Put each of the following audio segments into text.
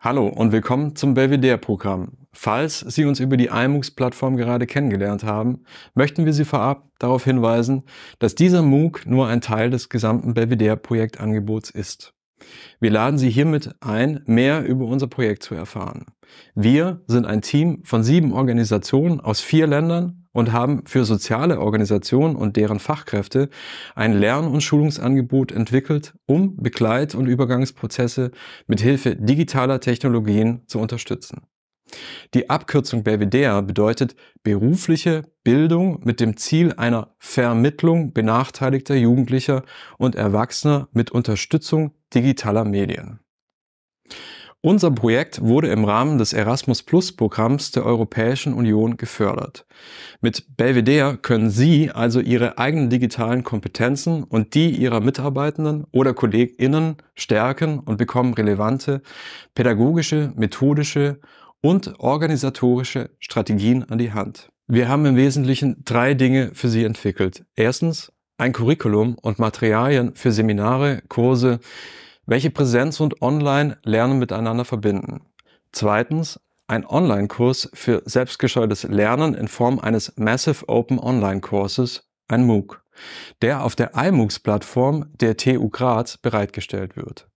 Hallo und willkommen zum Belvedere-Programm. Falls Sie uns über die iMOOCs-Plattform gerade kennengelernt haben, möchten wir Sie vorab darauf hinweisen, dass dieser MOOC nur ein Teil des gesamten Belvedere-Projektangebots ist. Wir laden Sie hiermit ein, mehr über unser Projekt zu erfahren. Wir sind ein Team von sieben Organisationen aus vier Ländern und haben für soziale Organisationen und deren Fachkräfte ein Lern- und Schulungsangebot entwickelt, um Begleit- und Übergangsprozesse mit Hilfe digitaler Technologien zu unterstützen. Die Abkürzung Belvedere bedeutet berufliche Bildung mit dem Ziel einer Vermittlung benachteiligter Jugendlicher und Erwachsener mit Unterstützung digitaler Medien. Unser Projekt wurde im Rahmen des Erasmus Plus Programms der Europäischen Union gefördert. Mit Belvedere können Sie also Ihre eigenen digitalen Kompetenzen und die Ihrer Mitarbeitenden oder KollegInnen stärken und bekommen relevante pädagogische, methodische und organisatorische Strategien an die Hand. Wir haben im Wesentlichen drei Dinge für Sie entwickelt. Erstens ein Curriculum und Materialien für Seminare, Kurse, welche Präsenz und Online-Lernen miteinander verbinden. Zweitens, ein Online-Kurs für selbstgescheutes Lernen in Form eines Massive Open Online-Kurses, ein MOOC, der auf der iMOOCs-Plattform der TU Graz bereitgestellt wird.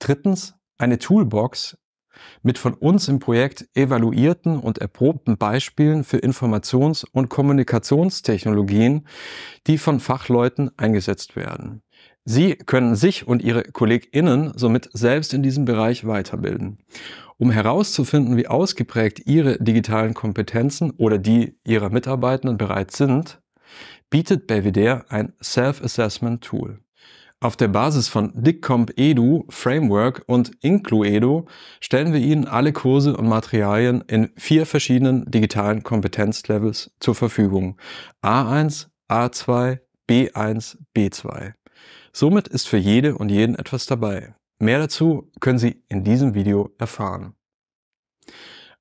Drittens, eine Toolbox mit von uns im Projekt evaluierten und erprobten Beispielen für Informations- und Kommunikationstechnologien, die von Fachleuten eingesetzt werden. Sie können sich und Ihre KollegInnen somit selbst in diesem Bereich weiterbilden. Um herauszufinden, wie ausgeprägt Ihre digitalen Kompetenzen oder die Ihrer Mitarbeitenden bereits sind, bietet Belvedere ein Self-Assessment-Tool. Auf der Basis von DICCOMP Edu, Framework und Incluedo stellen wir Ihnen alle Kurse und Materialien in vier verschiedenen digitalen Kompetenzlevels zur Verfügung. A1, A2, B1, B2. Somit ist für jede und jeden etwas dabei. Mehr dazu können Sie in diesem Video erfahren.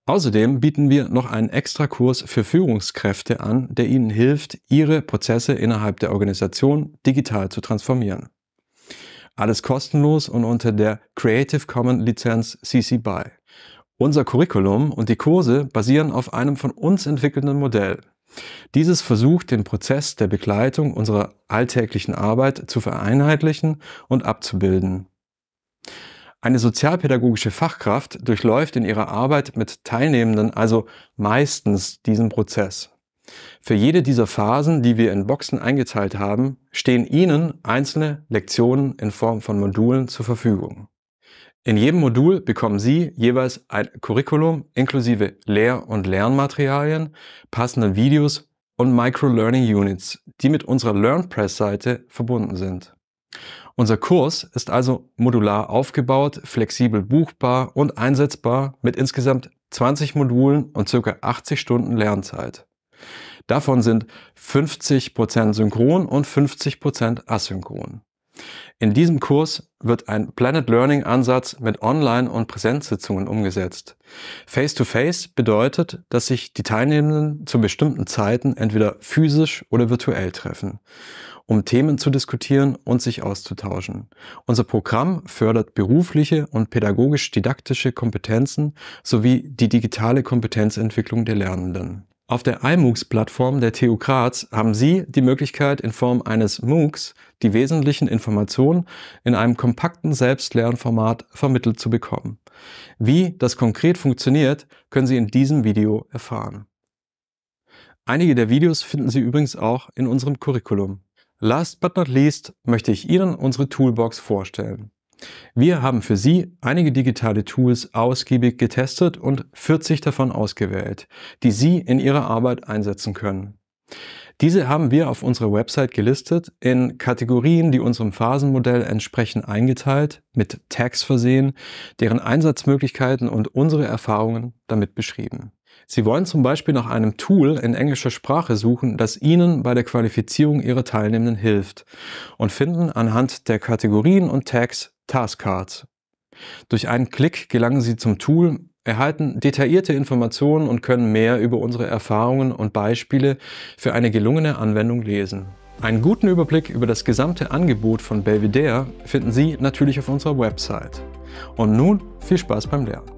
Außerdem bieten wir noch einen Extrakurs für Führungskräfte an, der Ihnen hilft, Ihre Prozesse innerhalb der Organisation digital zu transformieren. Alles kostenlos und unter der Creative Commons Lizenz CC BY. Unser Curriculum und die Kurse basieren auf einem von uns entwickelten Modell, dieses versucht, den Prozess der Begleitung unserer alltäglichen Arbeit zu vereinheitlichen und abzubilden. Eine sozialpädagogische Fachkraft durchläuft in ihrer Arbeit mit Teilnehmenden also meistens diesen Prozess. Für jede dieser Phasen, die wir in Boxen eingeteilt haben, stehen Ihnen einzelne Lektionen in Form von Modulen zur Verfügung. In jedem Modul bekommen Sie jeweils ein Curriculum inklusive Lehr- und Lernmaterialien, passenden Videos und Micro-Learning Units, die mit unserer LearnPress-Seite verbunden sind. Unser Kurs ist also modular aufgebaut, flexibel buchbar und einsetzbar mit insgesamt 20 Modulen und ca. 80 Stunden Lernzeit. Davon sind 50% synchron und 50% asynchron. In diesem Kurs wird ein Planet Learning Ansatz mit Online- und Präsenzsitzungen umgesetzt. Face-to-Face -face bedeutet, dass sich die Teilnehmenden zu bestimmten Zeiten entweder physisch oder virtuell treffen, um Themen zu diskutieren und sich auszutauschen. Unser Programm fördert berufliche und pädagogisch-didaktische Kompetenzen sowie die digitale Kompetenzentwicklung der Lernenden. Auf der iMOOCs-Plattform der TU Graz haben Sie die Möglichkeit, in Form eines MOOCs die wesentlichen Informationen in einem kompakten Selbstlernformat vermittelt zu bekommen. Wie das konkret funktioniert, können Sie in diesem Video erfahren. Einige der Videos finden Sie übrigens auch in unserem Curriculum. Last but not least möchte ich Ihnen unsere Toolbox vorstellen. Wir haben für Sie einige digitale Tools ausgiebig getestet und 40 davon ausgewählt, die Sie in Ihrer Arbeit einsetzen können. Diese haben wir auf unserer Website gelistet, in Kategorien, die unserem Phasenmodell entsprechen, eingeteilt, mit Tags versehen, deren Einsatzmöglichkeiten und unsere Erfahrungen damit beschrieben. Sie wollen zum Beispiel nach einem Tool in englischer Sprache suchen, das Ihnen bei der Qualifizierung Ihrer Teilnehmenden hilft und finden anhand der Kategorien und Tags Taskcards. Durch einen Klick gelangen Sie zum Tool, erhalten detaillierte Informationen und können mehr über unsere Erfahrungen und Beispiele für eine gelungene Anwendung lesen. Einen guten Überblick über das gesamte Angebot von Belvedere finden Sie natürlich auf unserer Website. Und nun viel Spaß beim Lernen.